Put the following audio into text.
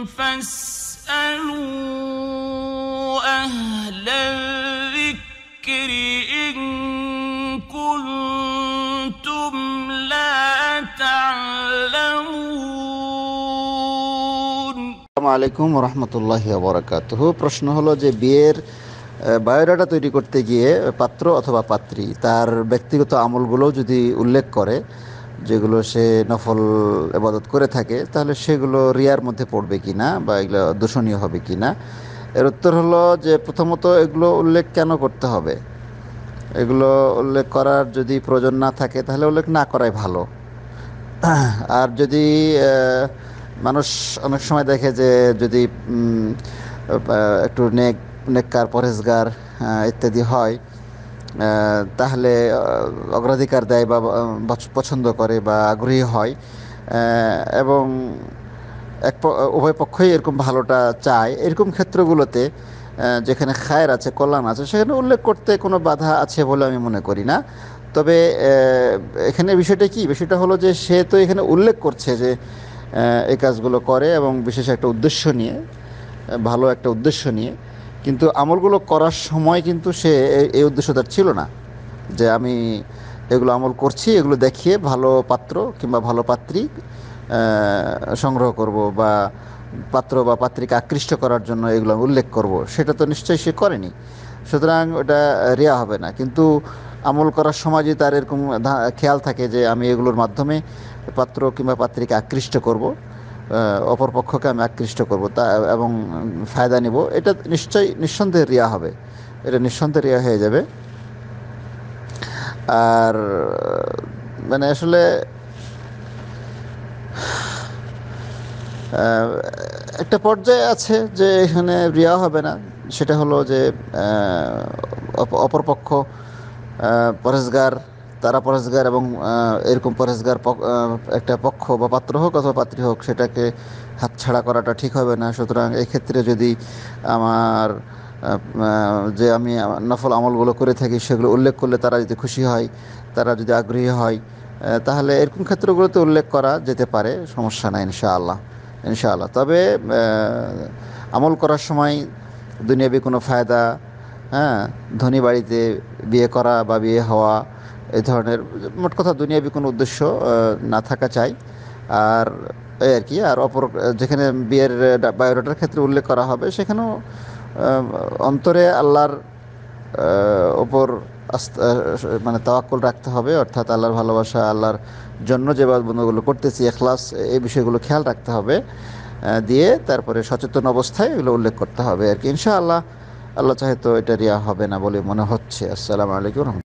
আলাইকুম রহমতুল্লাহ বরকাত প্রশ্ন হলো যে বিয়ের বায়োডাটা তৈরি করতে গিয়ে পাত্র অথবা পাত্রী তার ব্যক্তিগত আমলগুলো যদি উল্লেখ করে যেগুলো সে নফল এবাদত করে থাকে তাহলে সেগুলো রিয়ার মধ্যে পড়বে কি না বা এগুলো দূষণীয় হবে কি না এর উত্তর হলো যে প্রথমত এগুলো উল্লেখ কেন করতে হবে এগুলো উল্লেখ করার যদি প্রয়োজন না থাকে তাহলে উল্লেখ না করাই ভালো আর যদি মানুষ অনেক সময় দেখে যে যদি একটু নেক নেককার পরেজগার ইত্যাদি হয় তাহলে অগ্রাধিকার দেয় বা পছন্দ করে বা আগ্রহী হয় এবং এক উভয় পক্ষই এরকম ভালোটা চায় এরকম ক্ষেত্রগুলোতে যেখানে খায়ের আছে কল্যাণ আছে সেখানে উল্লেখ করতে কোনো বাধা আছে বলে আমি মনে করি না তবে এখানে বিষয়টা কি বিষয়টা হলো যে সে তো এখানে উল্লেখ করছে যে এই কাজগুলো করে এবং বিশেষ একটা উদ্দেশ্য নিয়ে ভালো একটা উদ্দেশ্য নিয়ে কিন্তু আমলগুলো করার সময় কিন্তু সে এই উদ্দেশ্য তার ছিল না যে আমি এগুলো আমল করছি এগুলো দেখিয়ে ভালো পাত্র কিংবা ভালো পাত্রী সংগ্রহ করব বা পাত্র বা পাত্রীকে আকৃষ্ট করার জন্য এগুলো আমি উল্লেখ করব সেটা তো নিশ্চয়ই সে করেনি সুতরাং ওটা রেয়া হবে না কিন্তু আমল করার সময় যে তার এরকম খেয়াল থাকে যে আমি এগুলোর মাধ্যমে পাত্র কিংবা পাত্রীকে আকৃষ্ট করব অপরপক্ষকে আমি আকৃষ্ট করব তা এবং ফায়দা নিব এটা নিশ্চয়ই নিঃসন্দেহে রিয়া হবে এটা নিঃসন্দেহে রিয়া হয়ে যাবে আর মানে আসলে একটা পর্যায়ে আছে যে এখানে রিয়া হবে না সেটা হলো যে অপরপক্ষ পরেশগার তারা পরেশগার এবং এরকম পরেশগার একটা পক্ষ বা পাত্র হোক অথবা পাত্রী হোক সেটাকে হাতছাড়া করাটা ঠিক হবে না সুতরাং এক্ষেত্রে যদি আমার যে আমি নফল আমলগুলো করে থাকি সেগুলো উল্লেখ করলে তারা যদি খুশি হয় তারা যদি আগ্রহী হয় তাহলে এরকম ক্ষেত্রগুলোতে উল্লেখ করা যেতে পারে সমস্যা নাই ইনশাআল্লাহ ইনশাআল্লাহ তবে আমল করার সময় দুনিয়াবি কোনো ফায়দা হ্যাঁ ধনী বাড়িতে বিয়ে করা বা বিয়ে হওয়া এ ধরনের মোট কথা দুনিয়াবি কোনো উদ্দেশ্য না থাকা চাই আর এই আর কি আর অপর যেখানে বিয়ের বায়োডাটার ক্ষেত্রে উল্লেখ করা হবে সেখানেও অন্তরে আল্লাহর ওপর মানে তাওয়াক্কল রাখতে হবে অর্থাৎ আল্লাহর ভালোবাসা আল্লাহর জন্য যে বন্ধুগুলো করতেছি এখলাস এই বিষয়গুলো খেয়াল রাখতে হবে দিয়ে তারপরে সচেতন অবস্থায় এগুলো উল্লেখ করতে হবে আর কি ইনশাআল্লাহ আল্লাহ চাহে তো এটা রিয়া হবে না বলে মনে হচ্ছে আসসালামু আলাইকুম